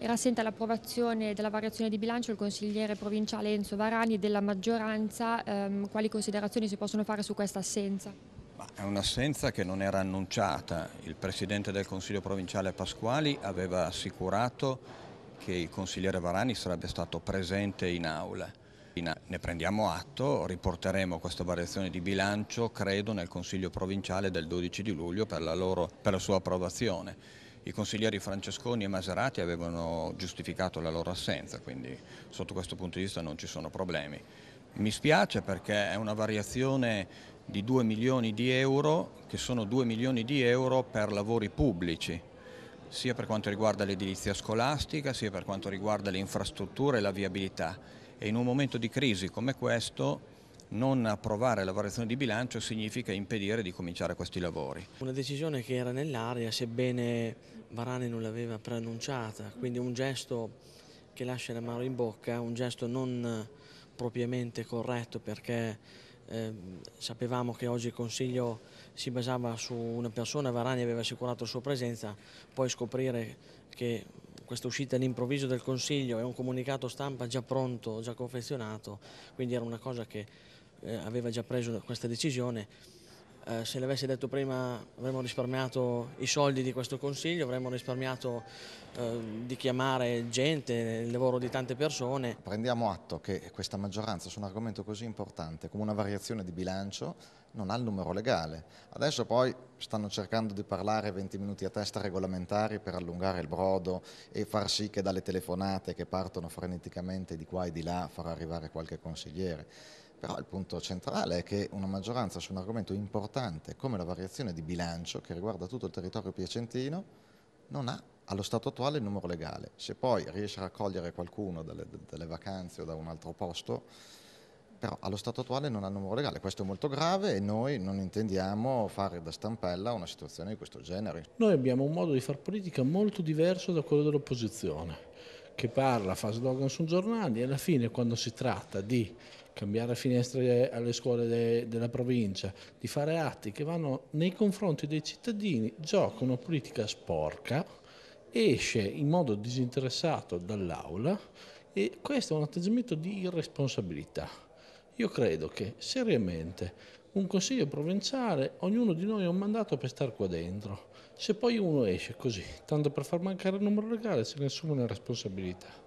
Era assente all'approvazione della variazione di bilancio il consigliere provinciale Enzo Varani della maggioranza. Ehm, quali considerazioni si possono fare su questa assenza? Ma è un'assenza che non era annunciata. Il presidente del consiglio provinciale Pasquali aveva assicurato che il consigliere Varani sarebbe stato presente in aula. Ne prendiamo atto, riporteremo questa variazione di bilancio, credo, nel Consiglio provinciale del 12 di luglio per la, loro, per la sua approvazione. I consiglieri Francesconi e Maserati avevano giustificato la loro assenza, quindi sotto questo punto di vista non ci sono problemi. Mi spiace perché è una variazione di 2 milioni di euro, che sono 2 milioni di euro per lavori pubblici, sia per quanto riguarda l'edilizia scolastica, sia per quanto riguarda le infrastrutture e la viabilità. E in un momento di crisi come questo non approvare la variazione di bilancio significa impedire di cominciare questi lavori. Una decisione che era nell'aria, sebbene Varane non l'aveva preannunciata, quindi un gesto che lascia la mano in bocca, un gesto non eh, propriamente corretto perché eh, sapevamo che oggi il Consiglio si basava su una persona, Varani aveva assicurato la sua presenza, poi scoprire che questa uscita all'improvviso del Consiglio e un comunicato stampa già pronto, già confezionato, quindi era una cosa che eh, aveva già preso questa decisione eh, se l'avessi detto prima avremmo risparmiato i soldi di questo consiglio, avremmo risparmiato eh, di chiamare gente, il lavoro di tante persone. Prendiamo atto che questa maggioranza su un argomento così importante come una variazione di bilancio non ha il numero legale. Adesso poi stanno cercando di parlare 20 minuti a testa regolamentari per allungare il brodo e far sì che dalle telefonate che partono freneticamente di qua e di là far arrivare qualche consigliere. Però il punto centrale è che una maggioranza su un argomento importante come la variazione di bilancio che riguarda tutto il territorio piacentino non ha allo stato attuale il numero legale. Se poi riesce a raccogliere qualcuno dalle, dalle vacanze o da un altro posto, però allo stato attuale non ha il numero legale. Questo è molto grave e noi non intendiamo fare da stampella una situazione di questo genere. Noi abbiamo un modo di fare politica molto diverso da quello dell'opposizione, che parla, fa slogan su giornali e alla fine quando si tratta di cambiare finestre alle scuole de, della provincia, di fare atti che vanno nei confronti dei cittadini, gioca una politica sporca, esce in modo disinteressato dall'aula e questo è un atteggiamento di irresponsabilità. Io credo che seriamente un consiglio provinciale, ognuno di noi ha un mandato per stare qua dentro. Se poi uno esce così, tanto per far mancare il numero legale, se ne assume una responsabilità.